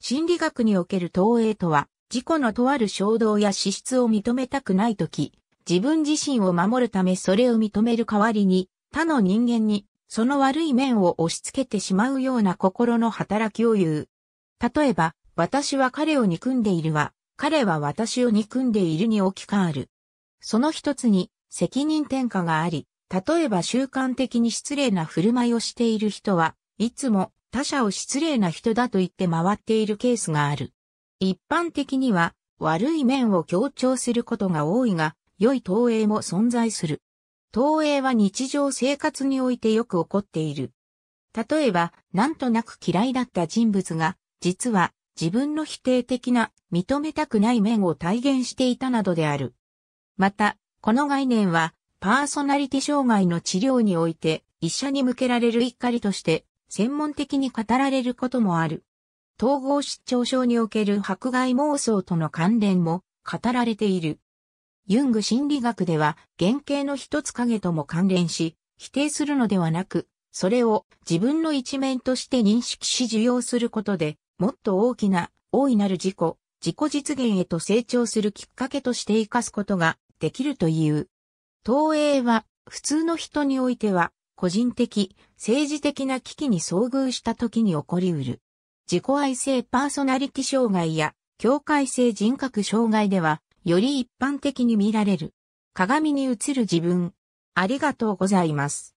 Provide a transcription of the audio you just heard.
心理学における投影とは、自己のとある衝動や資質を認めたくないとき、自分自身を守るためそれを認める代わりに、他の人間に、その悪い面を押し付けてしまうような心の働きを言う。例えば、私は彼を憎んでいるわ。彼は私を憎んでいるに置き換わる。その一つに、責任転嫁があり、例えば習慣的に失礼な振る舞いをしている人は、いつも他者を失礼な人だと言って回っているケースがある。一般的には悪い面を強調することが多いが、良い投影も存在する。投影は日常生活においてよく起こっている。例えば、なんとなく嫌いだった人物が、実は自分の否定的な認めたくない面を体現していたなどである。また、この概念はパーソナリティ障害の治療において医者に向けられる怒りとして専門的に語られることもある。統合失調症における迫害妄想との関連も語られている。ユング心理学では原型の一つ影とも関連し、否定するのではなく、それを自分の一面として認識し受容することで、もっと大きな、大いなる自己、自己実現へと成長するきっかけとして活かすことができるという。投影は、普通の人においては、個人的、政治的な危機に遭遇した時に起こりうる。自己愛性パーソナリティ障害や境界性人格障害では、より一般的に見られる。鏡に映る自分。ありがとうございます。